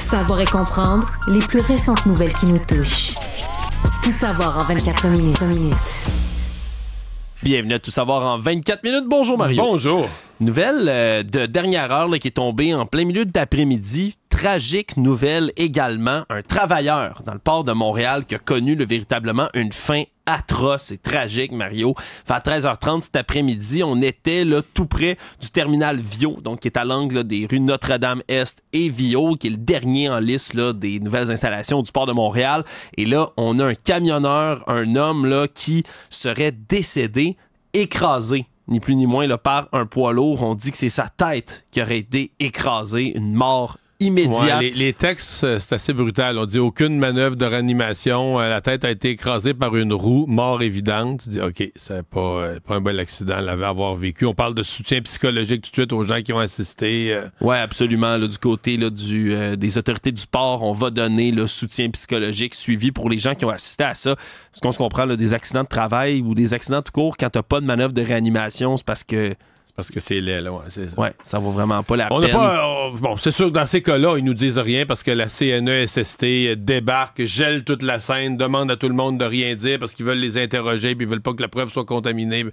Savoir et comprendre les plus récentes nouvelles qui nous touchent. Tout savoir en 24 minutes. Bienvenue à Tout savoir en 24 minutes. Bonjour Mario. Bonjour. Nouvelle euh, de dernière heure qui est tombée en plein milieu d'après-midi. Tragique nouvelle également. Un travailleur dans le port de Montréal qui a connu véritablement une fin atroce et tragique, Mario. à 13h30 cet après-midi, on était là tout près du terminal Vio, donc qui est à l'angle des rues Notre-Dame-Est et Vio, qui est le dernier en liste là, des nouvelles installations du port de Montréal. Et là, on a un camionneur, un homme là, qui serait décédé, écrasé ni plus ni moins, par un poids lourd. On dit que c'est sa tête qui aurait été écrasée, une mort immédiate. les, textes, c'est assez brutal. On dit aucune manœuvre de réanimation. Euh, la tête a été écrasée par une roue, mort évidente. Tu dis, OK, c'est pas, euh, pas un bel accident. Elle avoir vécu. On parle de soutien psychologique tout de suite aux gens qui ont assisté. Euh. Oui, absolument. Là, du côté là, du, des autorités du port, on va donner le soutien psychologique suivi pour les gens qui ont assisté à ça. Ce qu'on se comprend, là, des accidents de travail ou des accidents tout court, quand t'as pas de manœuvre de réanimation, c'est parce que parce que c'est là. Ouais, ça. ouais, ça vaut vraiment pas la on peine. Pas, euh, bon, c'est sûr, dans ces cas-là, ils nous disent rien parce que la CNESST débarque, gèle toute la scène, demande à tout le monde de rien dire parce qu'ils veulent les interroger puis ils veulent pas que la preuve soit contaminée.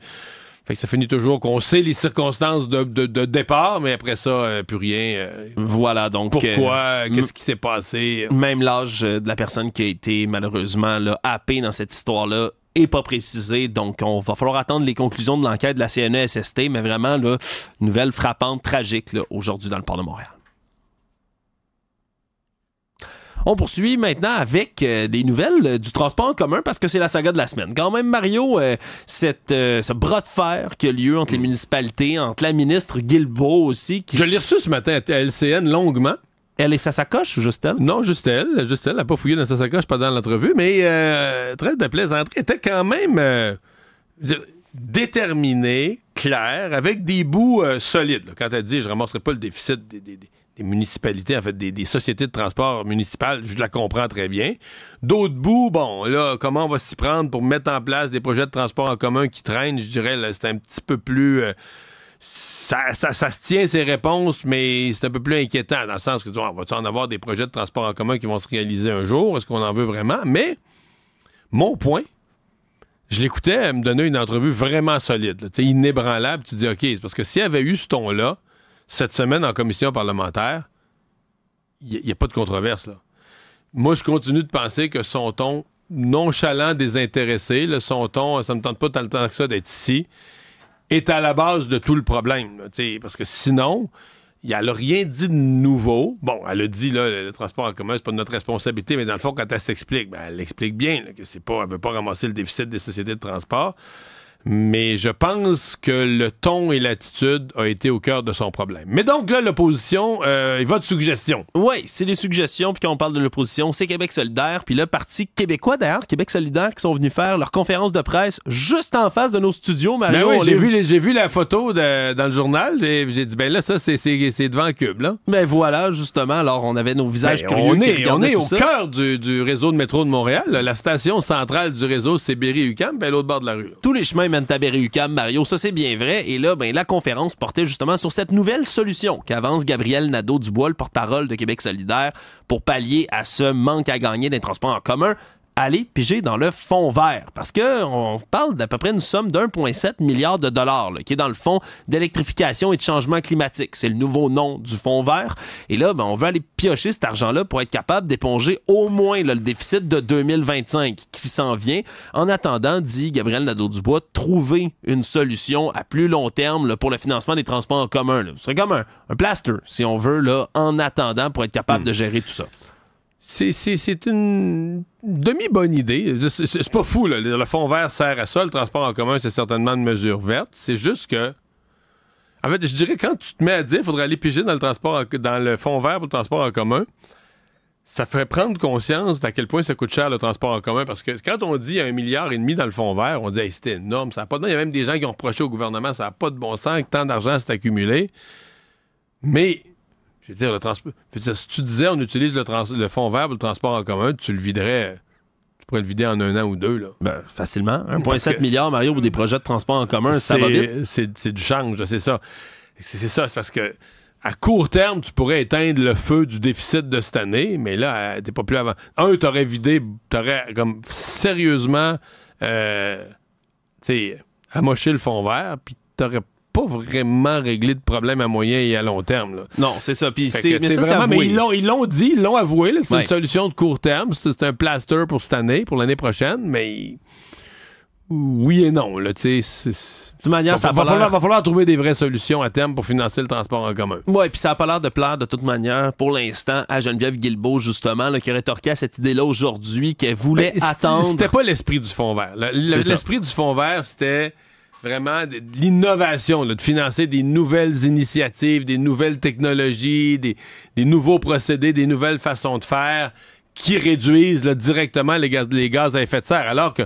Fait que ça finit toujours qu'on sait les circonstances de, départ, mais après ça, euh, plus rien. Euh, voilà donc. Pourquoi? Qu'est-ce qui s'est passé? Même l'âge de la personne qui a été malheureusement là, happée dans cette histoire-là est pas précisé. Donc, on va falloir attendre les conclusions de l'enquête de la CNESST, mais vraiment, là, nouvelle frappante, tragique, aujourd'hui dans le port de Montréal. On poursuit maintenant avec euh, des nouvelles euh, du transport en commun parce que c'est la saga de la semaine. Quand même, Mario, euh, cette, ce bras de fer qui a lieu entre les mm. municipalités, entre la ministre Guilbeault aussi. Qui... Je l'ai reçu ce matin à LCN longuement. Elle est sa sacoche ou juste elle? Non, juste elle. Juste elle. n'a pas fouillé dans sa sacoche pendant l'entrevue, mais euh, très de plaisanterie. Elle était quand même euh, déterminée, claire, avec des bouts euh, solides. Quand elle dit « je ne ramasserai pas le déficit des, municipalités, en fait, des, des, sociétés de transport municipal », je la comprends très bien. D'autres bouts, bon, là, comment on va s'y prendre pour mettre en place des projets de transport en commun qui traînent, je dirais, c'est un petit peu plus ça, se tient ses réponses, mais c'est un peu plus inquiétant dans le sens que tu vois, on va en avoir des projets de transport en commun qui vont se réaliser un jour? Est-ce qu'on en veut vraiment? Mais mon point, je l'écoutais, elle me donnait une entrevue vraiment solide, inébranlable. Tu dis, OK, c'est parce que s'il y avait eu ce ton-là cette semaine en commission parlementaire, il n'y a pas de controverse. Là. Moi, je continue de penser que son ton nonchalant désintéressé, son ton, ça ne me tente pas tant que ça d'être ici est à la base de tout le problème. parce que sinon, elle a rien dit de nouveau. Bon, elle a dit, là, le, transport en commun, n'est pas de notre responsabilité, mais dans le fond, quand elle s'explique, ben, elle l'explique bien, que c'est pas, veut pas ramasser le déficit des sociétés de transport. Mais je pense que le ton et l'attitude a été au cœur de son problème. Mais donc là, l'opposition, euh, votre suggestion. Oui, c'est des suggestions. Puis quand on parle de l'opposition, c'est Québec solidaire. Puis le Parti québécois, d'ailleurs, Québec solidaire, qui sont venus faire leur conférence de presse juste en face de nos studios, Mario. Ben oui, j'ai vu, j'ai vu la photo dans le journal. J'ai dit, ben là, ça, c'est devant Cube, là. Ben voilà, justement. Alors, on avait nos visages ben, On est, au cœur du, du, réseau de métro de Montréal. La station centrale du réseau, c'est Berry-UQAM, ben l'autre bord de la rue. Tous les chemins Mentavere UCAM, Mario, ça c'est bien vrai. Et là, ben, la conférence portait justement sur cette nouvelle solution qu'avance Gabriel Nadeau-Dubois, le porte-parole de Québec solidaire, pour pallier à ce manque à gagner des transports en commun aller piger dans le fonds vert. Parce qu'on parle d'à peu près une somme d'1,7 milliard de dollars, qui est dans le fonds d'électrification et de changement climatique. C'est le nouveau nom du fonds vert. Et là, ben, on veut aller piocher cet argent-là pour être capable d'éponger au moins le déficit de 2025 qui s'en vient. En attendant, dit Gabriel Nadeau-Dubois, trouver une solution à plus long terme pour le financement des transports en commun. Ce serait comme un, un plaster, si on veut, là, en attendant pour être capable hmm. de gérer tout ça. C'est une demi-bonne idée. C'est pas fou, Le fond vert sert à ça. Le transport en commun, c'est certainement une mesure verte. C'est juste que. En fait, je dirais quand tu te mets à dire qu'il faudrait aller piger dans le transport dans le fond vert pour le transport en commun, ça ferait prendre conscience d'à quel point ça coûte cher le transport en commun. Parce que quand on dit un milliard et demi dans le fond vert, on dit c'est c'était énorme, ça pas Il y a même des gens qui ont reproché au gouvernement, ça n'a pas de bon sens, que tant d'argent s'est accumulé. Mais je veux dire, le transport. Si tu disais on utilise le, fonds vert pour le transport en commun, tu le viderais. Tu pourrais le vider en un an ou deux. Là. Ben, facilement. 1,7 milliard, Mario, pour des projets de transport en commun, ça va C'est du change, c'est ça. C'est ça, c'est parce que à court terme, tu pourrais éteindre le feu du déficit de cette année, mais là, euh, t'es pas plus avant. Un, t'aurais vidé, t'aurais comme sérieusement, euh, tu sais, amoché le fond vert, puis t'aurais pas vraiment réglé de problèmes à moyen et à long terme. Non, c'est ça. Puis c'est, mais, ils, l'ont, dit, ils l'ont avoué, c'est une solution de court terme. C'est, un plaster pour cette année, pour l'année prochaine, mais oui et non. Là, De toute manière, ça va, falloir, trouver des vraies solutions à terme pour financer le transport en commun. Oui, puis ça n'a pas l'air de plaire de toute manière pour l'instant à Geneviève Guilbeault, justement, qui rétorquait cette idée-là aujourd'hui qu'elle voulait ben, attendre. C'était pas l'esprit du fond vert. l'esprit du fond vert, c'était vraiment de, l'innovation, de financer des nouvelles initiatives, des nouvelles technologies, des, nouveaux procédés, des nouvelles façons de faire qui réduisent directement les gaz, les gaz à effet de serre. Alors que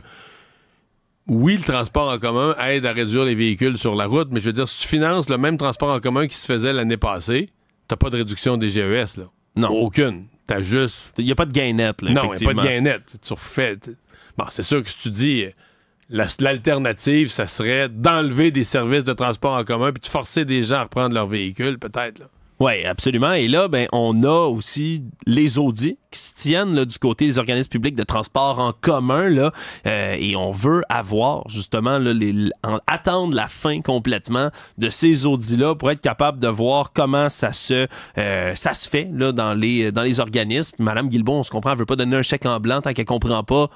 oui, le transport en commun aide à réduire les véhicules sur la route, mais je veux dire, si tu finances le même transport en commun qui se faisait l'année passée, t'as pas de réduction des GES, là. Non. Aucune. T'as juste. Il n'y a pas de gain net, là. Non, il n'y a pas de gain net. Tu Bon, c'est sûr que si tu dis euh, L'alternative, ça serait d'enlever des services de transport en commun puis de forcer des gens à reprendre leur véhicule, peut-être. Oui, absolument. Et là, ben, on a aussi les audits qui se tiennent du côté des organismes publics de transport en commun. Là, euh, et on veut avoir justement attendre la fin complètement de ces audits-là pour être capable de voir comment ça se, euh, ça se fait dans, les, organismes. Madame Guilbon, on se comprend, elle veut pas donner un chèque en blanc tant qu'elle comprend pas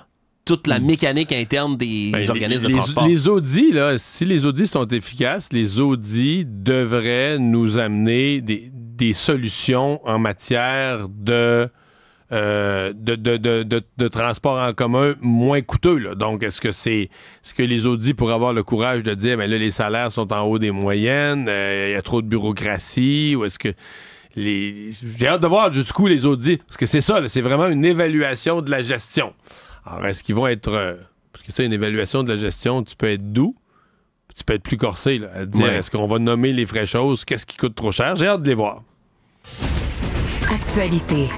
toute la mm. mécanique interne des, ben, organismes de transport. Les, audits, si les audits sont efficaces, les audits devraient nous amener des, solutions en matière euh, de, de, transport en commun moins coûteux. Donc, est-ce que c'est ce que les audits pourraient avoir le courage de dire, mais ben les salaires sont en haut des moyennes, euh, il y a trop de bureaucratie, ou est-ce que les... J'ai hâte de voir coup les audits, parce que c'est ça, c'est vraiment une évaluation de la gestion. Alors, est-ce qu'ils vont être. Euh, parce que ça, une évaluation de la gestion, tu peux être doux, tu peux être plus corsé, là, à dire est-ce qu'on va nommer les frais choses, qu'est-ce qui coûte trop cher. J'ai hâte de les voir. Actualité.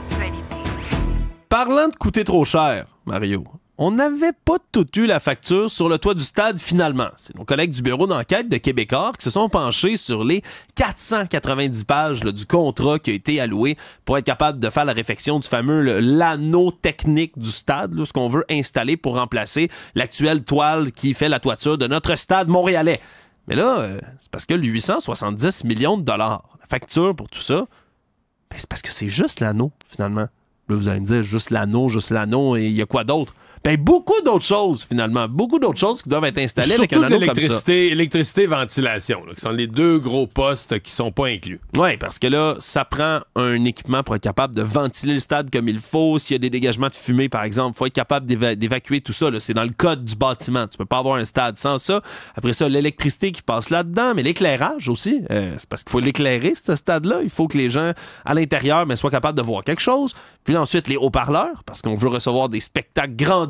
Parlant de coûter trop cher, Mario, on n'avait pas tout eu la facture sur le toit du stade finalement. C'est nos collègues du bureau d'enquête de Québécois qui se sont penchés sur les 490 pages du contrat qui a été alloué pour être capable de faire la réfection du fameux l'anneau technique du stade, ce qu'on veut installer pour remplacer l'actuelle toile qui fait la toiture de notre stade montréalais. Mais là, euh, c'est parce que 870 millions de dollars, la facture pour tout ça, ben, c'est parce que c'est juste l'anneau finalement. Là, vous allez me dire, juste l'anneau, juste l'anneau, et il y a quoi d'autre? Ben, beaucoup d'autres choses, finalement. Beaucoup d'autres choses qui doivent être installées Surtout avec comme Électricité, ventilation, là, qui sont les deux gros postes qui sont pas inclus. Oui, parce que là, ça prend un équipement pour être capable de ventiler le stade comme il faut. S'il y a des dégagements de fumée, par exemple, faut être capable d'évacuer tout ça. C'est dans le code du bâtiment. Tu peux pas avoir un stade sans ça. Après ça, l'électricité qui passe là-dedans, mais l'éclairage aussi. Euh, c'est parce qu'il faut l'éclairer, ce stade-là. Il faut que les gens à l'intérieur ben, soient capables de voir quelque chose. Puis ensuite, les haut-parleurs, parce qu'on veut recevoir des spectacles grands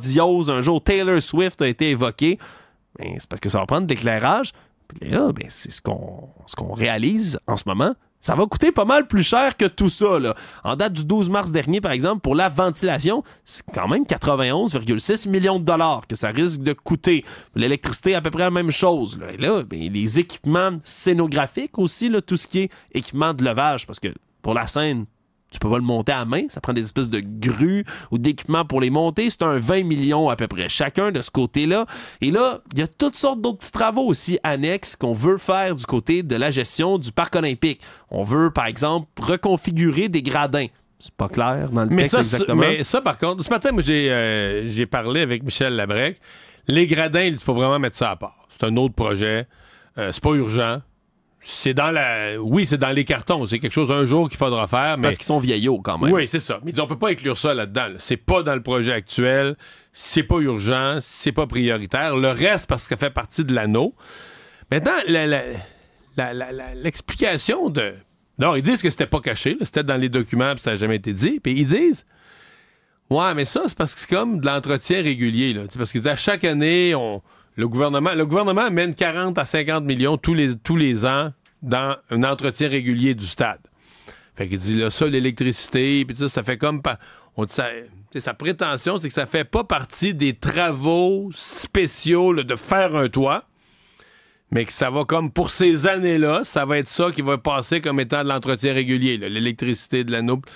un jour. Taylor Swift a été évoqué. Ben, c'est parce que ça va prendre de ben, c'est ce qu'on réalise en ce moment. Ça va coûter pas mal plus cher que tout ça. En date du 12 mars dernier, par exemple, pour la ventilation, c'est quand même 91,6 millions de dollars que ça risque de coûter. L'électricité, à peu près la même chose. Et là, ben, les équipements scénographiques aussi, tout ce qui est équipement de levage, parce que pour la scène, tu peux pas le monter à main. Ça prend des espèces de grues ou d'équipements pour les monter. C'est un 20 millions à peu près chacun de ce côté-là. Et là, il y a toutes sortes d'autres petits travaux aussi annexes qu'on veut faire du côté de la gestion du parc olympique. On veut, par exemple, reconfigurer des gradins. C'est pas clair dans le texte ça, exactement. Mais ça, par contre, ce matin, euh, j'ai parlé avec Michel Labrec. Les gradins, il faut vraiment mettre ça à part. C'est un autre projet. Euh, c'est pas urgent c'est dans la. Oui, c'est dans les cartons. C'est quelque chose un jour qu'il faudra faire. Parce qu'ils sont vieillots quand même. Oui, c'est ça. Mais on peut pas inclure ça là-dedans. C'est pas dans le projet actuel. C'est pas urgent. C'est pas prioritaire. Le reste, parce que fait partie de l'anneau. Maintenant, l'explication de. Non, ils disent que c'était pas caché. C'était dans les documents, puis ça n'a jamais été dit. Puis ils disent. Ouais, mais ça, c'est parce que c'est comme de l'entretien régulier. Là. Parce qu'ils à chaque année, on le gouvernement, le gouvernement 40 à 50 millions tous les, tous les ans dans un entretien régulier du stade. Fait qu'il dit, là, ça, l'électricité, puis ça, ça fait comme... On dit ça, sa prétention, c'est que ça fait pas partie des travaux spéciaux de faire un toit, mais que ça va comme pour ces années-là, ça va être ça qui va passer comme étant de l'entretien régulier, l'électricité de la nouble.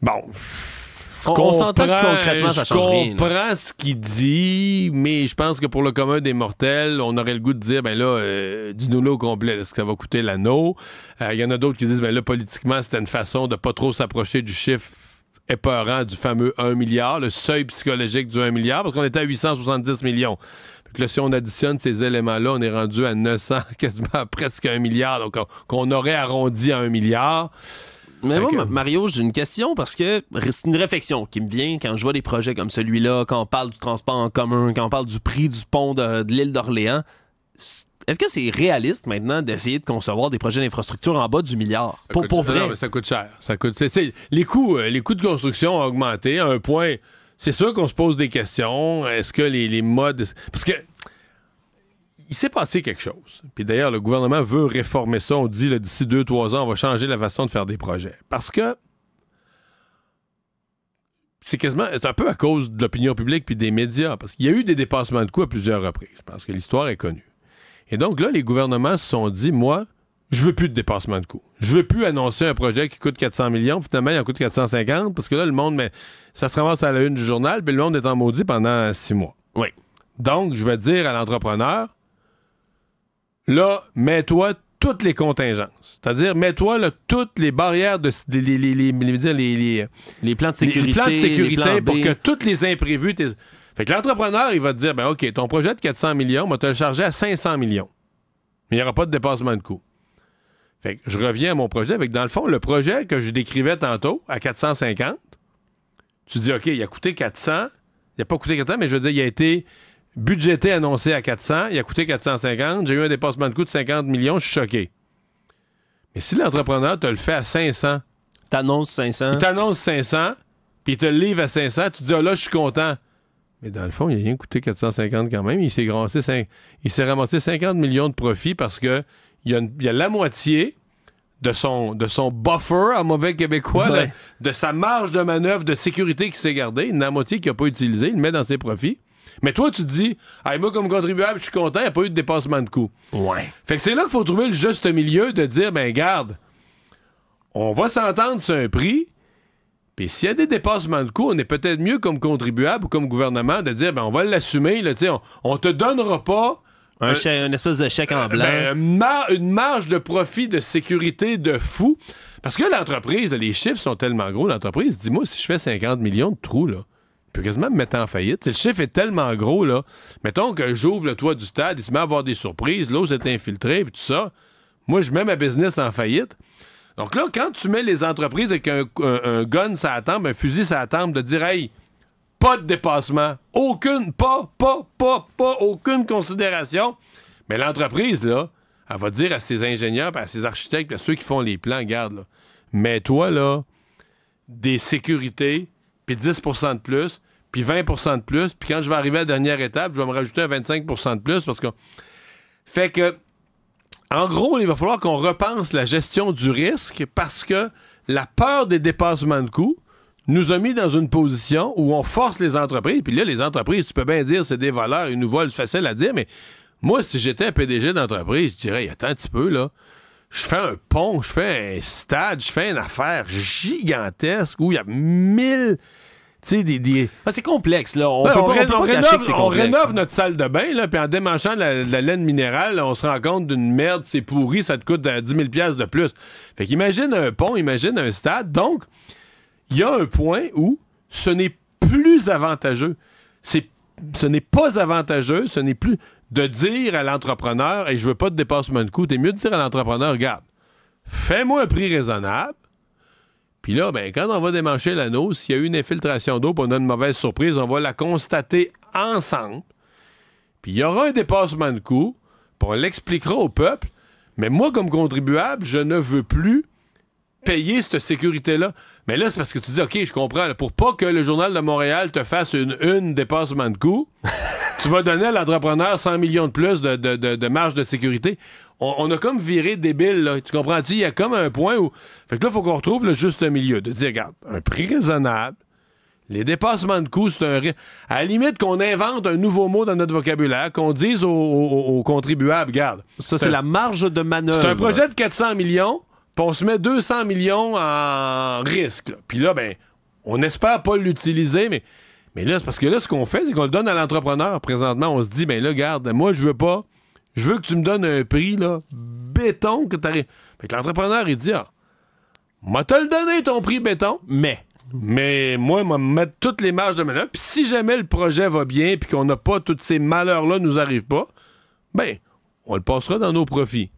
Bon, on, s'entend concrètement, Je comprends ce qu'il dit, mais je pense que pour le commun des mortels, on aurait le goût de dire, ben là, euh, dis-nous-le au complet, est-ce que ça va coûter l'anneau? Euh, il y en a d'autres qui disent, ben là, politiquement, c'était une façon de pas trop s'approcher du chiffre épeurant du fameux 1 milliard, le seuil psychologique du 1 milliard, parce qu'on était à 870 millions. Puis là, si on additionne ces éléments-là, on est rendu à 900, quasiment presque 1 milliard, donc qu'on aurait arrondi à 1 milliard. Mais moi, Mario, j'ai une question parce que c'est une réflexion qui me vient quand je vois des projets comme celui-là, quand on parle du transport en commun, quand on parle du prix du pont de, l'île d'Orléans. Est-ce que c'est réaliste maintenant d'essayer de concevoir des projets d'infrastructure en bas du milliard? pour, pour vrai. ça coûte cher. Ça coûte, les, coûts, euh, les coûts de construction ont augmenté à un point. C'est sûr qu'on se pose des questions. Est-ce que les, les modes. Parce que il s'est passé quelque chose. Puis d'ailleurs, le gouvernement veut réformer ça. On dit d'ici deux, trois ans, on va changer la façon de faire des projets. Parce que c'est quasiment c'est un peu à cause de l'opinion publique puis des médias. Parce qu'il y a eu des dépassements de coûts à plusieurs reprises. Parce que l'histoire est connue. Et donc là, les gouvernements se sont dit, moi, je veux plus de dépassements de coûts. Je veux plus annoncer un projet qui coûte 400 millions, finalement il en coûte 450 parce que là le monde mais ça se ramasse à la une du journal puis le monde est en maudit pendant six mois. Oui. Donc je vais dire à l'entrepreneur là, mets-toi toutes les contingences. C'est-à-dire, mets-toi toutes les barrières de les, les, les, les plans de sécurité, plans de sécurité pour que toutes les imprévus. Fait que l'entrepreneur, il va te dire ben OK, ton projet de 400 millions, on va te le charger à 500 millions. Mais il n'y aura pas de dépassement de coût. Fait que je reviens à mon projet. avec dans le fond, le projet que je décrivais tantôt à 450, tu dis OK, il a coûté 400. Il n'a pas coûté 400, mais je veux dire, il a été budgété annoncé à 400, il a coûté 450, j'ai eu un dépassement de coût de 50 millions, je suis choqué. Mais si l'entrepreneur te le fait à 500, t'annonce 500, t'annonce 500, puis il te le livre à 500, tu te dis oh là, je suis content. Mais dans le fond, il a rien coûté 450 quand même, il s'est ramassé 50 millions de profits parce que il a, a la moitié de son, de son buffer, à mauvais québécois, de sa marge de manœuvre de sécurité qui s'est gardée, la moitié qu'il n'a pas utilisée, il le met dans ses profits. Mais toi, tu te dis, moi, comme contribuable, je suis content, il n'y a pas eu de dépassement de coût. Ouais. Fait que c'est là qu'il faut trouver le juste milieu de dire, ben, garde, on va s'entendre sur un prix, puis s'il y a des dépassements de coûts, on est peut-être mieux comme contribuable ou comme gouvernement de dire, ben, on va l'assumer, on, on te donnera pas. Un, espèce de chèque en euh, blanc. Ben, une marge de profit, de sécurité de fou. Parce que l'entreprise, les chiffres sont tellement gros. L'entreprise, dis-moi, si je fais 50 millions de trous, là, peux quasiment me mettre en faillite. Le chiffre est tellement gros, là. Mettons que j'ouvre le toit du stade, il se met à avoir des surprises, l'eau s'est infiltrée, puis tout ça. Moi, je mets ma business en faillite. Donc là, quand tu mets les entreprises avec un, gun ça attend, un fusil ça attend, de dire, hey, pas de dépassement, aucune, pas, pas, pas, pas, aucune considération. Mais l'entreprise, là, elle va dire à ses ingénieurs, à ses architectes, à ceux qui font les plans, garde, là, mets-toi, là, des sécurités, puis 10 de plus, puis 20 de plus, puis quand je vais arriver à la dernière étape, je vais me rajouter à 25 de plus parce que. Fait que, en gros, il va falloir qu'on repense la gestion du risque parce que la peur des dépassements de coûts nous a mis dans une position où on force les entreprises. Puis là, les entreprises, tu peux bien dire, c'est des voleurs, ils nous volent, facile à dire, mais moi, si j'étais un PDG d'entreprise, je dirais, attends un petit peu, là je fais un pont, je fais un stade, je fais une affaire gigantesque où il y a mille. Tu sais, des. Ah, c'est complexe, là. On, rénove, notre salle de bain, là, puis en démanchant la, laine minérale, on se rend compte d'une merde, c'est pourri, ça te coûte 10 euh, 000 de plus. Fait qu'imagine un pont, imagine un stade. Donc, il y a un point où ce n'est plus avantageux. C'est ce n'est pas avantageux, ce n'est plus de dire à l'entrepreneur, et je veux pas de dépassement de coût, C'est mieux de dire à l'entrepreneur, regarde, fais-moi un prix raisonnable, puis là, ben, quand on va démancher l'anneau, s'il y a eu une infiltration d'eau, on a une mauvaise surprise, on va la constater ensemble, puis il y aura un dépassement de coût, puis on l'expliquera au peuple, mais moi, comme contribuable, je ne veux plus payer cette sécurité-là. Mais là, c'est parce que tu dis, OK, je comprends. pour pas que le Journal de Montréal te fasse une une dépassement de coût, tu vas donner à l'entrepreneur 100 millions de plus de, marge de sécurité. On, a comme viré débile, là. Tu comprends-tu? Il y a comme un point où. Fait que là, il faut qu'on retrouve le juste milieu. De dire, regarde, un prix raisonnable, les dépassements de coûts, c'est un. À la limite, qu'on invente un nouveau mot dans notre vocabulaire, qu'on dise aux, contribuables, garde. Ça, c'est la marge de manœuvre. C'est un projet de 400 millions on se met 200 millions en risque. Puis là, ben, on espère pas l'utiliser, mais, mais là, parce que là, ce qu'on fait, c'est qu'on le donne à l'entrepreneur. Présentement, on se dit, ben là, garde, moi, je veux pas. Je veux que tu me donnes un prix, là, béton que tu que l'entrepreneur, il dit, ah, va te le donner ton prix béton, mais. Mais moi, moi mettre toutes les marges de manœuvre. Puis si jamais le projet va bien, puis qu'on n'a pas tous ces malheurs-là, nous arrivent pas, ben, on le passera dans nos profits.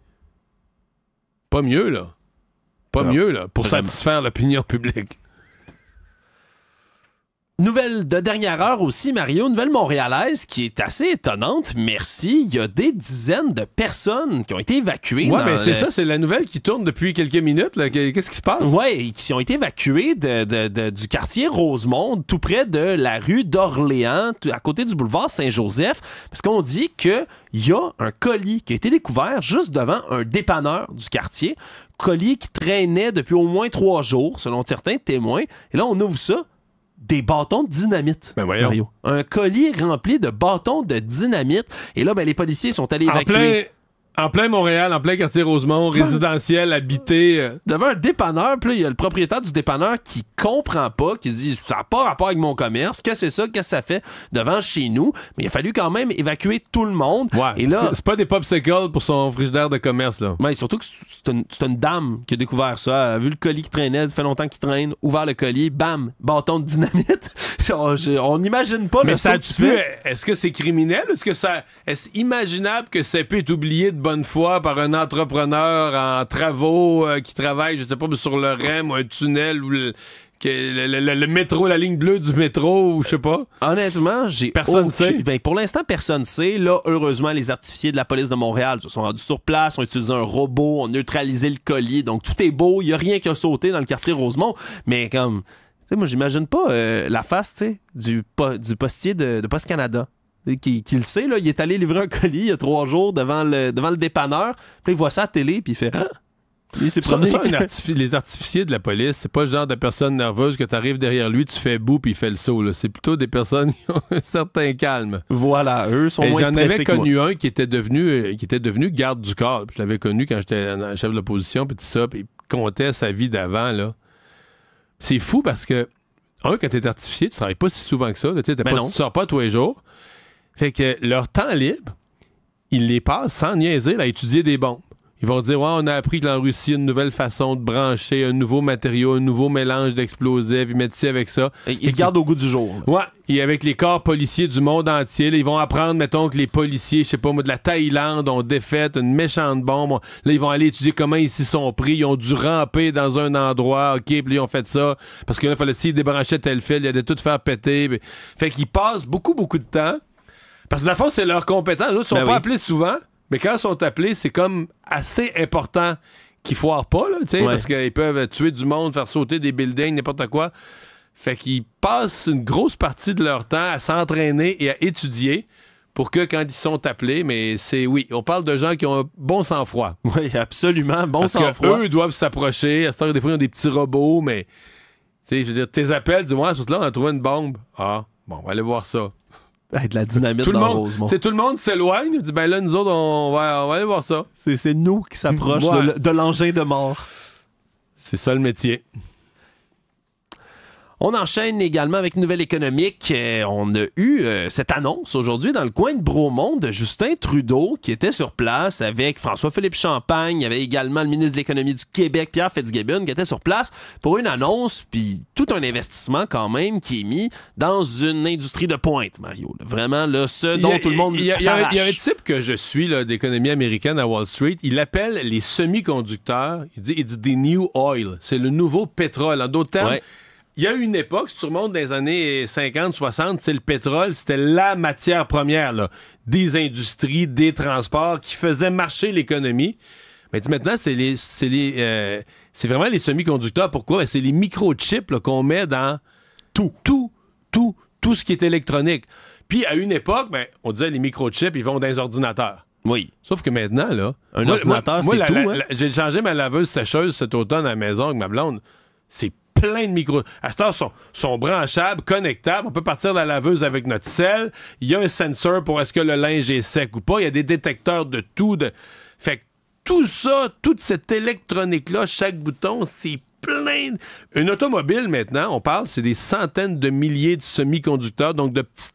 Pas mieux, là. Pas mieux, là, pour satisfaire l'opinion publique. Nouvelle de dernière heure aussi, Mario, nouvelle montréalaise qui est assez étonnante. Merci. Il y a des dizaines de personnes qui ont été évacuées. Oui, mais c'est ça, c'est la nouvelle qui tourne depuis quelques minutes. Qu'est-ce qui se passe? Oui, qui ont été évacuées du quartier Rosemont, tout près de la rue d'Orléans, à côté du boulevard Saint-Joseph, parce qu'on dit qu'il y a un colis qui a été découvert juste devant un dépanneur du quartier. Colis qui traînait depuis au moins trois jours, selon certains témoins. Et là, on ouvre ça des bâtons de dynamite. Ben Mario. Un collier rempli de bâtons de dynamite. Et là, ben, les policiers sont allés évacuer. En plein Montréal, en plein quartier Rosemont, résidentiel, habité. Euh. Devant un dépanneur, puis il y a le propriétaire du dépanneur qui comprend pas, qui dit ça n'a pas rapport avec mon commerce, qu'est-ce que c'est ça, qu'est-ce que ça fait devant chez nous. Mais il a fallu quand même évacuer tout le monde. et là, c'est pas des popsicles pour son frigidaire de commerce. Là. Mais surtout que c'est une, dame qui a découvert ça. Elle a vu le colis qui traînait, fait longtemps qu'il traîne, ouvert le colis, bam, bâton de dynamite. on n'imagine pas. Mais ça Est-ce que c'est criminel? Est-ce que ça. Est-ce imaginable que ça peut être oublié de bonne foi par un entrepreneur en travaux euh, qui travaille, je sais pas, sur le REM ou un tunnel ou le, métro, la ligne bleue du métro, ou je sais pas. Honnêtement, j'ai personne sait. Ben, pour l'instant, personne sait. Là, heureusement, les artificiers de la police de Montréal se sont rendus sur place, ont utilisé un robot, ont neutralisé le colis donc tout est beau. Il y a rien qui a sauté dans le quartier Rosemont, mais comme, tu sais, moi, j'imagine pas euh, la face, du, du postier de, de Poste Canada qui, le sait, là, il est allé livrer un colis il y a trois jours devant le, devant le dépanneur. Puis il voit ça à la télé, puis il fait ah! les artificiers de la police, c'est pas le genre de personne nerveuse que tu arrives derrière lui, tu fais bout puis il fait le saut. C'est plutôt des personnes qui ont un certain calme. Voilà, eux sont Et moins J'en avais connu un qui était devenu euh, qui était devenu garde du corps. Je l'avais connu quand j'étais chef de l'opposition puis tout ça, puis comptait sa vie d'avant là. C'est fou parce que un quand t'es artificier, tu travailles pas si souvent que ça. tu ben tu sors pas tous les jours. Fait que leur temps libre, ils les passent sans niaiser à étudier des bombes. Ils vont dire, ouais, on a appris que la Russie, une nouvelle façon de brancher, un nouveau matériau, un nouveau mélange d'explosifs, ils mettent avec ça. ils se gardent au goût du jour. Ouais. Et avec les corps policiers du monde entier, ils vont apprendre, mettons, que les policiers, je sais pas moi, de la Thaïlande ont défait une méchante bombe. Là, ils vont aller étudier comment ils s'y sont pris. Ils ont dû ramper dans un endroit, OK, puis ils ont fait ça. Parce que là, il fallait, s'ils débranchaient tel fil, il allait tout faire péter. Fait qu'ils passent beaucoup, beaucoup de temps parce que, dans le fond, c'est leur compétence. Les autres sont ben pas appelés souvent, mais quand ils sont appelés, c'est comme assez important qu'ils foirent pas, là, parce qu'ils peuvent tuer du monde, faire sauter des buildings, n'importe quoi. Fait qu'ils passent une grosse partie de leur temps à s'entraîner et à étudier pour que quand ils sont appelés, mais c'est oui, on parle de gens qui ont un bon sang-froid. Oui, absolument, bon sang-froid. Eux doivent s'approcher. À ce temps, des fois, ils ont des petits robots, mais. Tu sais, je veux dire, tes appels, dis-moi, sur là, on a trouvé une bombe. Ah, bon, on va aller voir ça de la dynamique tout dans le monde, tout le monde s'éloigne, dit ben là nous autres on va, aller voir ça. C'est nous qui s'approchons de l'engin de mort. C'est ça le métier. On enchaîne également avec nouvelle économique. Euh, on a eu euh, cette annonce aujourd'hui dans le coin de Bromont de Justin Trudeau qui était sur place avec François-Philippe Champagne. Il y avait également le ministre de l'Économie du Québec, Pierre Fitzgibbon, qui était sur place pour une annonce, puis tout un investissement quand même qui est mis dans une industrie de pointe, Mario. Vraiment, là, ce dont tout le monde Il y, a un type que je suis d'économie américaine à Wall Street. Il appelle les semi-conducteurs, il dit, it's new oil. C'est le nouveau pétrole. En d'autres termes, il y a eu une époque, si tu remontes dans les années 50, 60, c'est le pétrole, c'était la matière première des industries, des transports qui faisaient marcher l'économie. Mais maintenant, c'est les, c'est les, euh, c'est vraiment les semi-conducteurs. Pourquoi ben, C'est les microchips qu'on met dans tout, tout, tout, tout ce qui est électronique. Puis à une époque, ben, on disait les microchips, ils vont dans les ordinateurs. Oui. Sauf que maintenant, là. Un ordinateur, c'est tout. Hein? J'ai changé ma laveuse sécheuse cet automne à la maison avec ma blonde. C'est plein de micros. À temps sont, sont branchables, connectables. On peut partir de la laveuse avec notre sel. Il y a un sensor pour est-ce que le linge est sec ou pas. Il y a des détecteurs de tout. Fait que tout ça, toute cette électronique-là, chaque bouton, c'est plein. Une automobile, maintenant, on parle, c'est des centaines de milliers de semi-conducteurs, donc de petites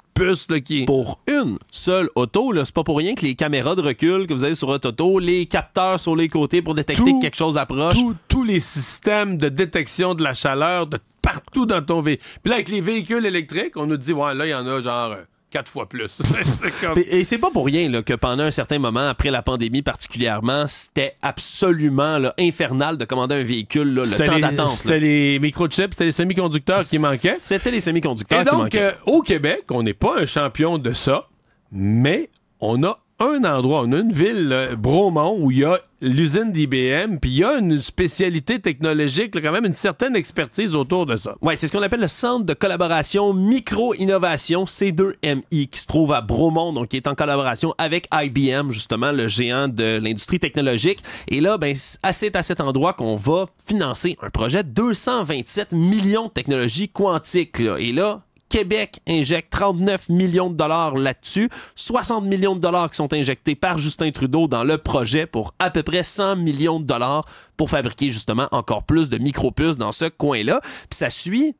pour une seule auto, c'est pas pour rien que les caméras de recul que vous avez sur votre auto, les capteurs sur les côtés pour détecter que quelque chose approche. Tous les systèmes de détection de la chaleur de partout dans ton véhicule. Puis là, avec les véhicules électriques, on nous dit, ouais, là, il y en a genre. Euh, quatre fois plus. Et, c'est pas pour rien que pendant un certain moment, après la pandémie particulièrement, c'était absolument infernal de commander un véhicule, le temps d'attente. C'était les microchips, c'était les semi-conducteurs qui manquaient. C'était les semi-conducteurs qui manquaient. Et euh, donc, au Québec, on n'est pas un champion de ça, mais on a un endroit, on a une ville, Bromont, où il y a l'usine d'IBM, puis il y a une spécialité technologique, quand même une certaine expertise autour de ça. Oui, c'est ce qu'on appelle le Centre de collaboration micro-innovation C2MI, qui se trouve à Bromont, donc qui est en collaboration avec IBM, justement, le géant de l'industrie technologique. Et là, ben, c'est à cet endroit qu'on va financer un projet de 227 millions de technologies quantiques. Et là, Québec injecte 39 millions de dollars là-dessus, 60 millions de dollars qui sont injectés par Justin Trudeau dans le projet pour à peu près 100 millions de dollars pour fabriquer justement encore plus de micropuces dans ce coin-là. Puis ça suit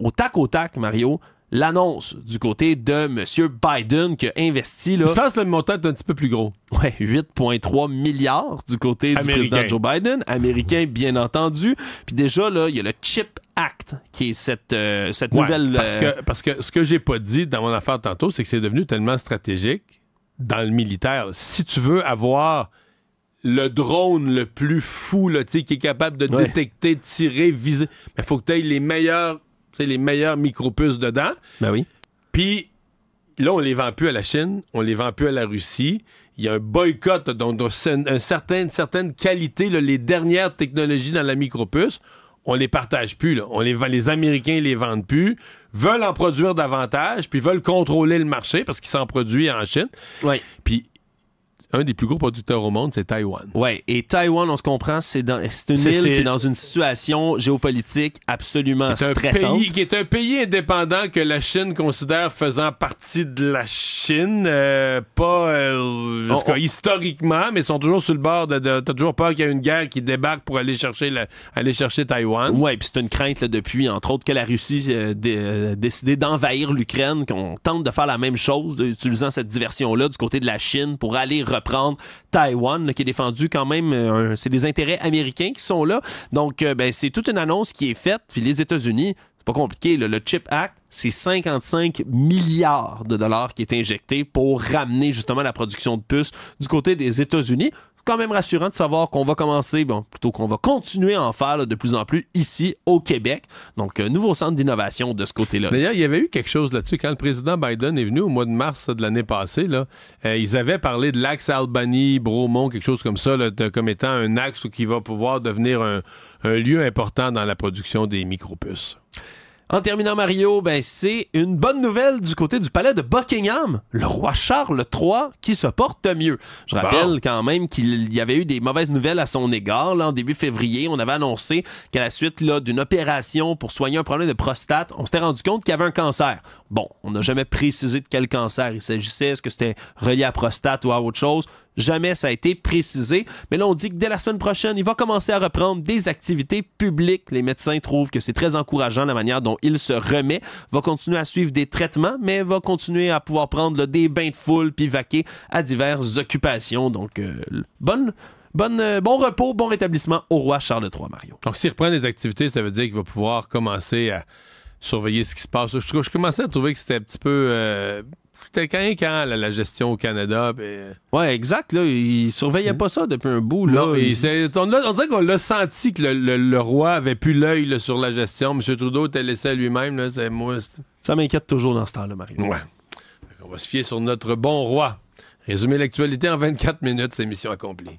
au tac au tac, Mario, l'annonce du côté de M. Biden qui a investi. Là, Je pense que le montant est un petit peu plus gros. Oui, 8,3 milliards du côté du président Joe Biden, américain bien entendu. Puis déjà, il y a le Chip Act qui est cette, euh, cette nouvelle. Euh, parce, que, parce que ce que j'ai pas dit dans mon affaire tantôt, c'est que c'est devenu tellement stratégique dans le militaire. Si tu veux avoir le drone le plus fou là, qui est capable de détecter, tirer, viser, il ben, faut que tu aies les meilleurs c'est les meilleures micropuces dedans. Ben oui. Puis là, on les vend plus à la Chine, on les vend plus à la Russie. Il y a un boycott, donc certaine, qualité, les dernières technologies dans la micropuce on les partage plus. On les, les Américains les vendent plus, veulent en produire davantage, puis veulent contrôler le marché parce qu'ils s'en produisent en Chine. Oui. Puis un des plus gros producteurs au monde, c'est Taïwan. Oui, et Taïwan, on se comprend, c'est une île qui est dans une situation géopolitique absolument stressante. qui est un pays indépendant que la Chine considère faisant partie de la Chine, euh, pas euh, en tout cas, historiquement, mais sont toujours sur le bord de. T'as toujours peur qu'il y ait une guerre qui débarque pour aller chercher, chercher Taïwan. Oui, puis c'est une crainte là, depuis, entre autres, que la Russie a euh, décidé d'envahir l'Ukraine, qu'on tente de faire la même chose, utilisant cette diversion-là du côté de la Chine pour aller prendre Taïwan, qui est défendu quand même. Euh, c'est des intérêts américains qui sont là. Donc, euh, ben, c'est toute une annonce qui est faite. Puis les États-Unis, c'est pas compliqué. le Chip Act, c'est 55 milliards de dollars qui est injecté pour ramener justement la production de puces du côté des États-Unis quand même rassurant de savoir qu'on va commencer, bon, plutôt qu'on va continuer à en faire de plus en plus ici au Québec. Donc, un euh, nouveau centre d'innovation de ce côté-là. D'ailleurs, il y avait eu quelque chose là-dessus. Quand le président Biden est venu au mois de mars de l'année passée, là, euh, ils avaient parlé de l'axe Albany-Bromont, quelque chose comme ça, comme étant un axe qui va pouvoir devenir un, un lieu important dans la production des micropuces. En terminant, Mario, ben, c'est une bonne nouvelle du côté du palais de Buckingham. Le roi Charles III qui se porte mieux. Je rappelle quand même qu'il y avait eu des mauvaises nouvelles à son égard. Là, en début février, on avait annoncé qu'à la suite d'une opération pour soigner un problème de prostate, on s'était rendu compte qu'il y avait un cancer. Bon, on n'a jamais précisé de quel cancer il s'agissait. Est-ce que c'était relié à prostate ou à autre chose? Jamais ça a été précisé, mais là on dit que dès la semaine prochaine, il va commencer à reprendre des activités publiques. Les médecins trouvent que c'est très encourageant la manière dont il se remet, va continuer à suivre des traitements, mais va continuer à pouvoir prendre des bains de foule puis vaquer à diverses occupations. Donc euh, bonne euh, bon repos, bon rétablissement au roi Charles III, Mario. Donc, s'il reprend des activités, ça veut dire qu'il va pouvoir commencer à surveiller ce qui se passe. Je, je commençais à trouver que c'était un petit peu. Euh, c'était quand, la, gestion au Canada. Oui, euh, Ouais, exact. Là, il surveillait pas ça depuis un bout. Là, on, dirait qu'on l'a senti que le, roi avait plus l'œil sur la gestion. M. Trudeau était laissé à lui-même. Ça m'inquiète toujours dans ce temps-là, Marie. Ouais. On va se fier sur notre bon roi. Résumer l'actualité en 24 minutes, c'est mission accomplie.